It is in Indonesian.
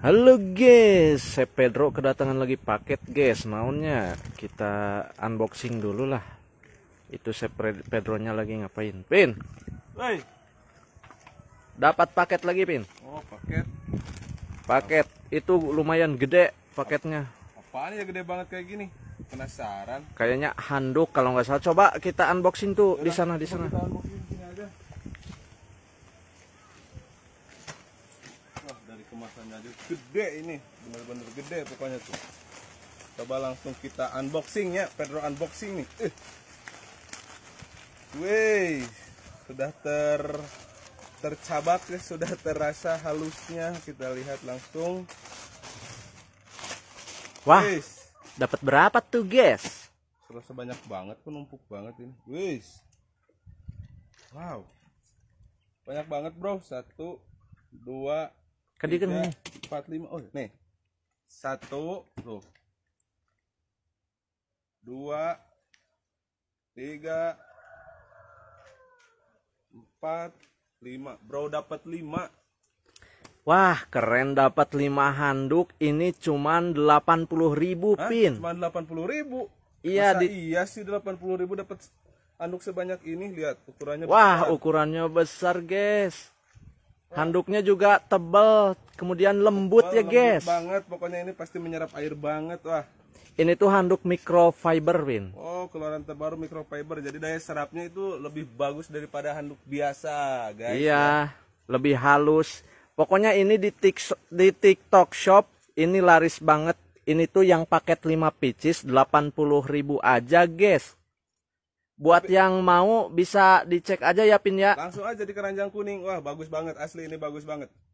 Halo guys, saya Pedro kedatangan lagi paket guys. Naunya kita unboxing dulu lah. Itu saya Pedronya lagi ngapain? Pin. Hey. Dapat paket lagi, Pin. Oh, paket. Paket itu lumayan gede paketnya. Apaan ya gede banget kayak gini? Penasaran. Kayaknya handuk kalau nggak salah. Coba kita unboxing tuh di sana di sana. kemasannya aja gede ini bener-bener gede pokoknya tuh coba langsung kita unboxing ya Pedro unboxing nih eh. Wey, sudah ter tercabak ya, sudah terasa halusnya. Kita lihat langsung. Wah, dapat berapa tuh, guys? Terasa banyak banget, penumpuk banget ini. Wis. Wow. Banyak banget, Bro. Satu, dua, Kedikan kan nih. Empat lima. Oh, iya. nih. Satu, tuh. Dua, tiga, empat, lima. Bro dapat lima. Wah, keren dapat lima handuk. Ini cuman puluh ribu Hah? pin. Cuman puluh ribu. Iya, Masa di... iya sih puluh ribu dapat handuk sebanyak ini. Lihat ukurannya. Wah, besar. ukurannya besar, guys. Handuknya juga tebel, kemudian lembut ya, guys. Lembut banget, pokoknya ini pasti menyerap air banget, wah. Ini tuh handuk microfiber, Win. Oh, keluaran terbaru microfiber. Jadi daya serapnya itu lebih bagus daripada handuk biasa, guys. Iya, ya. lebih halus. Pokoknya ini di, tik di TikTok Shop ini laris banget. Ini tuh yang paket 5 pieces ribu aja, guys. Buat Tapi, yang mau bisa dicek aja ya Pin ya. Langsung aja di keranjang kuning. Wah, bagus banget asli ini bagus banget.